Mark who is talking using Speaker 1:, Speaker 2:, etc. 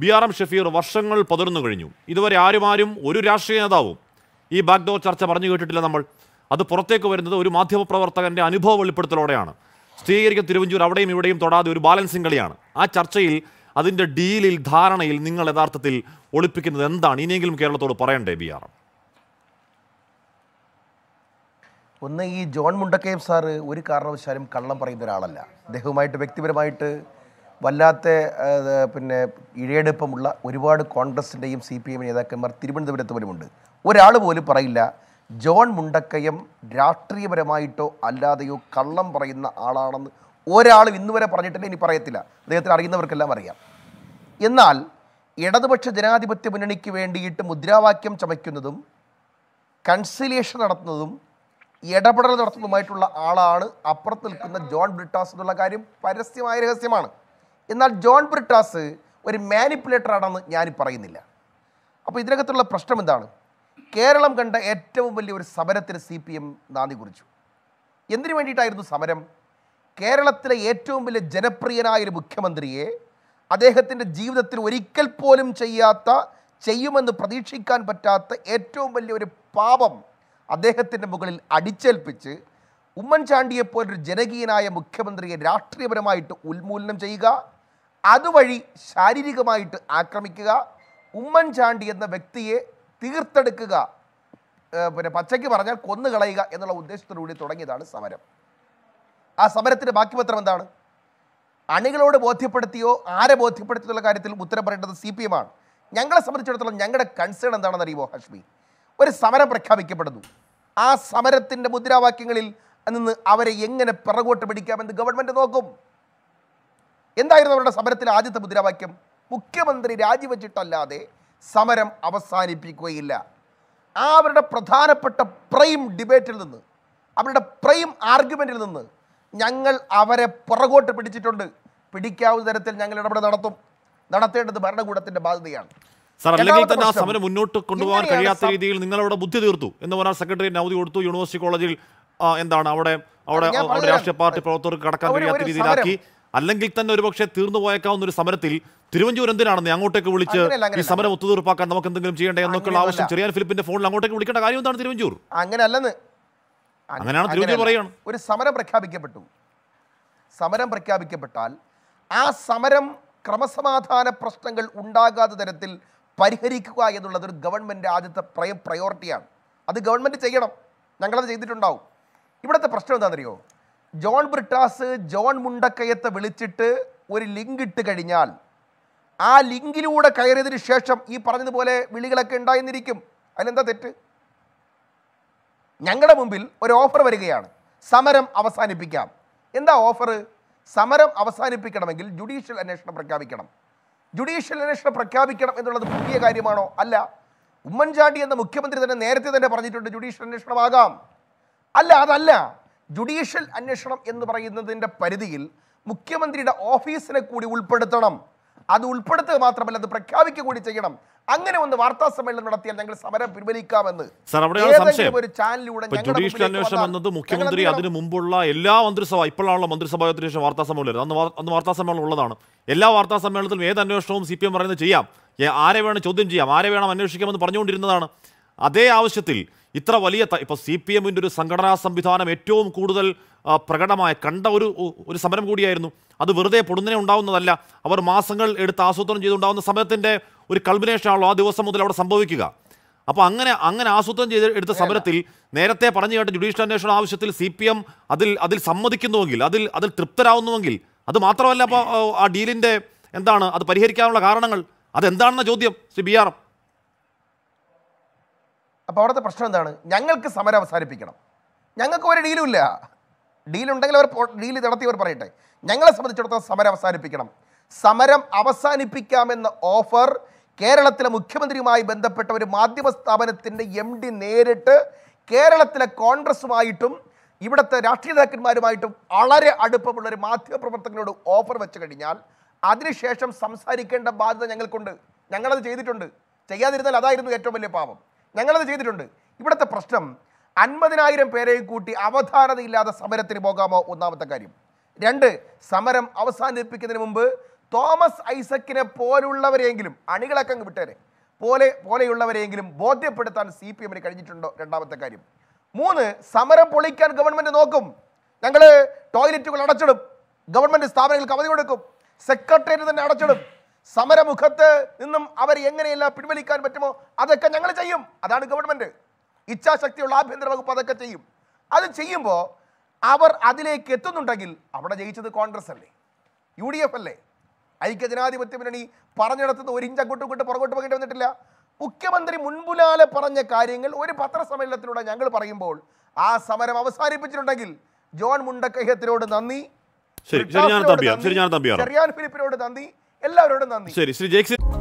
Speaker 1: B R M Shafeer വർഷങ്ങൾ പതിർന്നു കഴിഞ്ഞു ഇതുവരെ ആരുമാരും ഒരു രാഷ്ട്രീയ നേതാവും ഈ ബാക്ക്ഡോർ ചർച്ച പറഞ്ഞു കേട്ടിട്ടില്ല നമ്മൾ അത് പുറത്തേക്ക് വരുന്നത് ഒരു മാധ്യമപ്രവർത്തകൻ്റെ അനുഭവ വെളിപ്പെടുത്തലോടെയാണ് സ്ഥിരീകരിക്കുന്ന തിരുവഞ്ചൂർ അവിടെയും ഇവിടെയും തൊടാതെ ഒരു ബാലൻസിങ് കളിയാണ് ആ ചർച്ചയിൽ അതിൻ്റെ ഡീലിൽ ധാരണയിൽ നിങ്ങൾ യഥാർത്ഥത്തിൽ ഒളിപ്പിക്കുന്നത് എന്താണ് ഇനിയെങ്കിലും കേരളത്തോട് പറയണ്ടേ ബി ആർ എം
Speaker 2: ഒന്ന് ഈ ജോൺ മുണ്ടക്കയം സാറ് ഒരു കാരണവശാലും കള്ളം പറയുന്ന ഒരാളല്ല അദ്ദേഹവുമായിട്ട് വ്യക്തിപരമായിട്ട് വല്ലാത്ത പിന്നെ ഇഴയെടുപ്പമുള്ള ഒരുപാട് കോൺഗ്രസിൻ്റെയും സി പി എം നേതാക്കന്മാർ തിരുവനന്തപുരത്ത് പോലുമുണ്ട് ഒരാൾ പോലും പറയില്ല ജോൺ മുണ്ടക്കയം രാഷ്ട്രീയപരമായിട്ടോ അല്ലാതെയോ കള്ളം പറയുന്ന ആളാണെന്ന് ഒരാളും ഇന്നുവരെ പറഞ്ഞിട്ടില്ല ഇനി പറയത്തില്ല അദ്ദേഹത്തിന് അറിയുന്നവർക്കെല്ലാം അറിയാം എന്നാൽ ഇടതുപക്ഷ ജനാധിപത്യ മുന്നണിക്ക് വേണ്ടിയിട്ട് മുദ്രാവാക്യം ചമയ്ക്കുന്നതും കൺസിലിയേഷൻ നടത്തുന്നതും ഇടപെടൽ നടത്തുന്നതുമായിട്ടുള്ള ആളാണ് അപ്പുറത്ത് നിൽക്കുന്ന ജോൺ ബ്രിട്ടാസ് എന്നുള്ള കാര്യം പരസ്യമായ രഹസ്യമാണ് എന്നാൽ ജോൺ ബ്രിട്ടാസ് ഒരു മാനിപ്പുലേറ്റർ ആണെന്ന് ഞാൻ പറയുന്നില്ല അപ്പോൾ ഇതിനകത്തുള്ള പ്രശ്നം എന്താണ് കേരളം കണ്ട ഏറ്റവും വലിയ ഒരു സമരത്തിന് സി പി എം നാന്ദി കുറിച്ചു എന്തിനു വേണ്ടിയിട്ടായിരുന്നു സമരം കേരളത്തിലെ ഏറ്റവും വലിയ ജനപ്രിയനായ മുഖ്യമന്ത്രിയെ അദ്ദേഹത്തിൻ്റെ ജീവിതത്തിൽ ഒരിക്കൽ പോലും ചെയ്യാത്ത ചെയ്യുമെന്ന് പ്രതീക്ഷിക്കാൻ പറ്റാത്ത ഏറ്റവും വലിയ ഒരു പാപം അദ്ദേഹത്തിൻ്റെ മുകളിൽ അടിച്ചേൽപ്പിച്ച് ഉമ്മൻചാണ്ടിയെപ്പോലൊരു ജനകീയനായ മുഖ്യമന്ത്രിയെ രാഷ്ട്രീയപരമായിട്ട് ഉന്മൂലനം ചെയ്യുക അതുവഴി ശാരീരികമായിട്ട് ആക്രമിക്കുക ഉമ്മൻചാണ്ടി എന്ന വ്യക്തിയെ തീർത്തെടുക്കുക പിന്നെ പച്ചയ്ക്ക് പറഞ്ഞാൽ കൊന്നുകളയുക എന്നുള്ള ഉദ്ദേശത്തോടുകൂടി തുടങ്ങിയതാണ് സമരം ആ സമരത്തിൻ്റെ ബാക്കി പത്രം എന്താണ് അണികളോട് ബോധ്യപ്പെടുത്തിയോ ആരെ ബോധ്യപ്പെടുത്തിയുള്ള കാര്യത്തിൽ ഉത്തരം പറയേണ്ടത് സി പി എം ആണ് ഞങ്ങളെ സംബന്ധിച്ചിടത്തോളം ഞങ്ങളുടെ കൺസേൺ എന്താണെന്ന് അറിയുമോ ഹഷ്മി ഒരു സമരം പ്രഖ്യാപിക്കപ്പെടുന്നു ആ സമരത്തിൻ്റെ മുദ്രാവാക്യങ്ങളിൽ നിന്ന് അവരെ എങ്ങനെ പിറകോട്ട് പിടിക്കാമെന്ന് ഗവൺമെൻറ് നോക്കും എന്തായിരുന്നു അവരുടെ സമരത്തിൽ ആദ്യത്തെ മുദ്രാവാക്യം മുഖ്യമന്ത്രി രാജിവെച്ചിട്ടല്ലാതെ സമരം അവസാനിപ്പിക്കുകയില്ല ആ അവരുടെ പ്രധാനപ്പെട്ട പ്രൈം ഡിബേറ്റിൽ നിന്ന് അവരുടെ പ്രൈം ആർഗ്യുമെൻറ്റിൽ നിന്ന് ഞങ്ങൾ അവരെ പുറകോട്ട് പിടിച്ചിട്ടുണ്ട് പിടിക്കാവുന്ന തരത്തിൽ ഞങ്ങൾ ഇടപെടൽ നടത്തും നടത്തേണ്ടത് ഭരണകൂടത്തിന്റെ ബാധ്യതയാണ് സാർ അല്ലെങ്കിൽ തന്നെ ആ സമരം മുന്നോട്ട് കൊണ്ടുപോകാൻ കഴിയാത്ത രീതിയിൽ
Speaker 1: നിങ്ങളവിടെ ബുദ്ധി തീർത്തു എന്ന് പറഞ്ഞാൽ സെക്രട്ടറി അവധി കൊടുത്തു യൂണിവേഴ്സിറ്റി കോളേജിൽ എന്താണ് അവിടെ അവിടെ രാഷ്ട്രീയ പാർട്ടി പ്രവർത്തകർക്ക് കടക്കാൻ കഴിയാത്ത രീതിയിലാക്കി അല്ലെങ്കിൽ തന്നെ ഒരുപക്ഷെ തീർന്നു പോയേക്കാവുന്ന ഒരു സമരത്തിൽ തിരുവഞ്ചൂർ എന്തിനാണെന്ന് അങ്ങോട്ടേക്ക് വിളിച്ച് ഈ സമരം ഒത്തുതീർപ്പാക്കാൻ നമുക്ക് എന്തെങ്കിലും ചെയ്യണ്ടേ എന്നൊക്കെയുള്ള ആവശ്യം ചെറിയാൻ ഫിലിപ്പിന്റെ ഫോണിൽ അങ്ങോട്ടേക്ക് വിളിക്കേണ്ട കാര്യം എന്താണ് തിരുവഞ്ചൂർ
Speaker 2: അങ്ങനെയല്ലെന്ന് അങ്ങനെയാണ് തിരുവഞ്ചൂർ പറയാണ് ഒരു സമരം പ്രഖ്യാപിക്കപ്പെട്ടു സമരം പ്രഖ്യാപിക്കപ്പെട്ടാൽ ആ സമരം ക്രമസമാധാന പ്രശ്നങ്ങൾ ഉണ്ടാകാത്ത തരത്തിൽ പരിഹരിക്കുക എന്നുള്ളത് ഒരു ഗവൺമെൻറ് ആദ്യത്തെ പ്രയ പ്രയോറിറ്റിയാണ് അത് ഗവൺമെൻറ് ചെയ്യണം ഞങ്ങളത് ചെയ്തിട്ടുണ്ടാവും ഇവിടുത്തെ പ്രശ്നം എന്താണെന്നറിയോ ജോൺ ബ്രിട്ടാസ് ജോൺ മുണ്ടക്കയത്തെ വിളിച്ചിട്ട് ഒരു ലിങ്ക് ഇട്ട് കഴിഞ്ഞാൽ ആ ലിങ്കിലൂടെ കയറിയതിന് ശേഷം ഈ പറഞ്ഞതുപോലെ വിളികളൊക്കെ ഉണ്ടായിരുന്നിരിക്കും അതിലെന്താ തെറ്റ് ഞങ്ങളുടെ മുമ്പിൽ ഒരു ഓഫർ വരികയാണ് സമരം അവസാനിപ്പിക്കാം എന്താ ഓഫർ സമരം അവസാനിപ്പിക്കണമെങ്കിൽ ജുഡീഷ്യൽ അന്വേഷണം പ്രഖ്യാപിക്കണം ജുഡീഷ്യൽ അന്വേഷണം പ്രഖ്യാപിക്കണം എന്നുള്ളത് പുതിയ കാര്യമാണോ അല്ല ഉമ്മൻചാണ്ടി എന്ന മുഖ്യമന്ത്രി തന്നെ നേരത്തെ തന്നെ പറഞ്ഞിട്ടുണ്ട് ജുഡീഷ്യൽ അന്വേഷണമാകാം അല്ല അതല്ല ജുഡീഷ്യൽ അന്വേഷണം എന്ന് പറയുന്നതിൻ്റെ പരിധിയിൽ മുഖ്യമന്ത്രിയുടെ ഓഫീസിനെ കൂടി ഉൾപ്പെടുത്തണം അത് ഉൾപ്പെടുത്തുക മാത്രമല്ല അത് പ്രഖ്യാപിക്കുക കൂടി ചെയ്യണം അങ്ങനെ ഒന്ന് വാർത്താ സമ്മേളനം നടത്തിയാൽ ഞങ്ങൾ സമരം പിൻവലിക്കാമെന്ന് ഒരു ചാനലിലൂടെ ജുഡീഷ്യൽ അന്വേഷണം എന്നത് മുഖ്യമന്ത്രി അതിന്
Speaker 1: മുമ്പുള്ള എല്ലാ മന്ത്രിസഭ ഇപ്പോഴാണുള്ള മന്ത്രിസഭയത്തിന് ശേഷം വാർത്താ സമ്മേളനം അന്ന് അന്ന് വാർത്താ സമ്മേളനം ഉള്ളതാണ് എല്ലാ വാർത്താ സമ്മേളനത്തിലും ഏത് അന്വേഷണവും സി പി എം പറയുന്നത് ചെയ്യാം ആരെ വേണം ചോദ്യം ചെയ്യാം ആരെ വേണം അന്വേഷിക്കാമെന്ന് പറഞ്ഞുകൊണ്ടിരുന്നതാണ് അതേ ആവശ്യത്തിൽ ഇത്ര വലിയ ഇപ്പോൾ സി പി എമ്മിൻ്റെ ഒരു സംഘടനാ സംവിധാനം ഏറ്റവും കൂടുതൽ പ്രകടമായ കണ്ട ഒരു ഒരു സമരം കൂടിയായിരുന്നു അത് വെറുതെ പൊടുന്നനെ ഉണ്ടാവുന്നതല്ല അവർ മാസങ്ങൾ എടുത്ത് ആസൂത്രണം ചെയ്തുണ്ടാവുന്ന സമരത്തിൻ്റെ ഒരു കൾബിനേഷനാണല്ലോ ആ ദിവസം മുതൽ അവിടെ സംഭവിക്കുക അപ്പോൾ അങ്ങനെ അങ്ങനെ ആസൂത്രണം ചെയ്ത് എടുത്ത സമരത്തിൽ നേരത്തെ പറഞ്ഞു കേട്ട ജുഡീഷ്യൽ അന്വേഷണ ആവശ്യത്തിൽ സി പി എം അതിൽ അതിൽ സമ്മതിക്കുന്നുവെങ്കിൽ അതിൽ അതിൽ തൃപ്തരാകുന്നുവെങ്കിൽ അത് മാത്രമല്ല അപ്പോൾ ആ ഡീലിൻ്റെ എന്താണ് അത് പരിഹരിക്കാനുള്ള കാരണങ്ങൾ
Speaker 2: അതെന്താണെന്ന ചോദ്യം ശ്രീ ബി ആർ എം അപ്പോൾ അവിടുത്തെ പ്രശ്നം എന്താണ് ഞങ്ങൾക്ക് സമരം അവസാനിപ്പിക്കണം ഞങ്ങൾക്ക് ഒരു ഡീലും ഇല്ല ഡീലുണ്ടെങ്കിൽ അവർ ഡീൽ നടത്തി അവർ പറയട്ടെ ഞങ്ങളെ സംബന്ധിച്ചിടത്തോളം സമരം അവസാനിപ്പിക്കണം സമരം അവസാനിപ്പിക്കാമെന്ന ഓഫർ കേരളത്തിലെ മുഖ്യമന്ത്രിയുമായി ബന്ധപ്പെട്ട ഒരു മാധ്യമ സ്ഥാപനത്തിൻ്റെ എം ഡി നേരിട്ട് കേരളത്തിലെ കോൺഗ്രസുമായിട്ടും ഇവിടുത്തെ രാഷ്ട്രീയ നേതാക്കന്മാരുമായിട്ടും വളരെ അടുപ്പമുള്ള ഒരു മാധ്യമപ്രവർത്തകനോട് ഓഫർ വെച്ച് കഴിഞ്ഞാൽ അതിനുശേഷം സംസാരിക്കേണ്ട ബാധ്യത ഞങ്ങൾക്കുണ്ട് ഞങ്ങളത് ചെയ്തിട്ടുണ്ട് ചെയ്യാതിരുന്നാൽ അതായിരുന്നു ഏറ്റവും വലിയ പാപം ഞങ്ങളത് ചെയ്തിട്ടുണ്ട് ഇവിടുത്തെ പ്രശ്നം അൻപതിനായിരം പേരെയും കൂട്ടി അവധാനതയില്ലാതെ സമരത്തിന് പോകാമോ ഒന്നാമത്തെ കാര്യം രണ്ട് സമരം അവസാനിപ്പിക്കുന്നതിന് മുമ്പ് തോമസ് ഐസക്കിനെ പോലുള്ളവരെയെങ്കിലും അണികളൊക്കെ അങ്ങ് വിട്ടേരെ പോലെ പോലെയുള്ളവരെയെങ്കിലും ബോധ്യപ്പെടുത്താൻ സി പി എമ്മിന് കഴിഞ്ഞിട്ടുണ്ടോ രണ്ടാമത്തെ കാര്യം മൂന്ന് സമരം പൊളിക്കാൻ ഗവൺമെൻറ് നോക്കും ഞങ്ങൾ ടോയ്ലറ്റുകൾ അടച്ചിടും ഗവൺമെൻറ് സ്ഥാപനങ്ങൾക്ക് അവധി കൊടുക്കും സെക്രട്ടേറിയറ്റ് തന്നെ അടച്ചിടും സമരമുഖത്ത് നിന്നും അവർ എങ്ങനെയെല്ലാം പിൻവലിക്കാൻ പറ്റുമോ അതൊക്കെ ഞങ്ങൾ ചെയ്യും അതാണ് ഗവൺമെൻറ് ഇച്ഛാശക്തിയുള്ള ആഭ്യന്തര വകുപ്പ് അതൊക്കെ ചെയ്യും അത് ചെയ്യുമ്പോൾ അവർ അതിലേക്ക് എത്തുന്നുണ്ടെങ്കിൽ അവിടെ ജയിച്ചത് കോൺഗ്രസ് അല്ലേ യു ഡി എഫ് അല്ലേ ഐക്യ ജനാധിപത്യ മുന്നണി പറഞ്ഞിടത്തുനിന്ന് ഒരു ഇഞ്ച് അങ്ങോട്ടും പുറകോട്ട് പോകേണ്ടി വന്നിട്ടില്ല മുഖ്യമന്ത്രി മുൻപുലാലെ പറഞ്ഞ കാര്യങ്ങൾ ഒരു പത്രസമ്മേളനത്തിലൂടെ ഞങ്ങൾ പറയുമ്പോൾ ആ സമരം അവസാനിപ്പിച്ചിട്ടുണ്ടെങ്കിൽ ജോൺ മുണ്ടക്കയ്യത്തിനോട് നന്ദി ശരി ഞാൻ തമ്പിയാർ ശരി ഞാൻ തമ്പിയാർ ചെറിയാൻ ഫിലിപ്പിനോട് നന്ദി എല്ലാവരോടും നന്ദി
Speaker 1: ശരി ശ്രീ ജയ്സിംഗ്